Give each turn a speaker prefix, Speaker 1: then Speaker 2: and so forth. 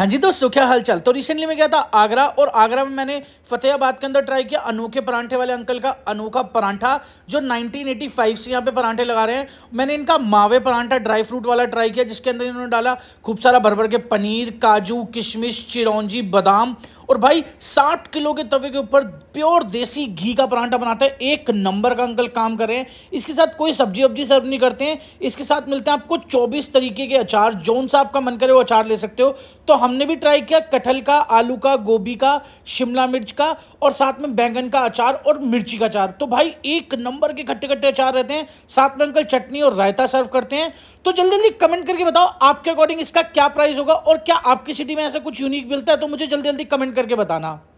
Speaker 1: हाँ जी दोस्तों क्या हालचाल तो रिसेंटली मैं गया था आगरा और आगरा में मैंने फतेहाबाद के अंदर ट्राई किया अनोखे परांठे वाले अंकल का अनोखा परांठा जो 1985 से यहाँ पे परांठे लगा रहे हैं मैंने इनका मावे परांठा ड्राई फ्रूट वाला ट्राई किया जिसके अंदर इन्होंने डाला खूब सारा भर भर के पनीर काजू किशमिश चिरौंजी बादाम और भाई साठ किलो के तवे के ऊपर प्योर देसी घी का परांठा बनाते हैं एक नंबर का अंकल काम कर रहे हैं इसके साथ कोई सब्जी वब्जी सर्व नहीं करते हैं इसके साथ मिलते हैं आपको चौबीस तरीके के अचार जोन सा आपका मन करे वो अचार ले सकते हो तो हमने भी ट्राई किया कटहल का आलू का गोभी का शिमला मिर्च का और साथ में बैंगन का अचार और मिर्ची का अचार तो भाई एक नंबर के खट्टे खट्टे अचार रहते हैं साथ में अंकल चटनी और रायता सर्व करते हैं तो जल्दी जल्दी कमेंट करके बताओ आपके अकॉर्डिंग इसका क्या प्राइस होगा और क्या आपकी सिटी में ऐसा कुछ यूनिक मिलता है तो मुझे जल्दी जल्दी कमेंट करके बताना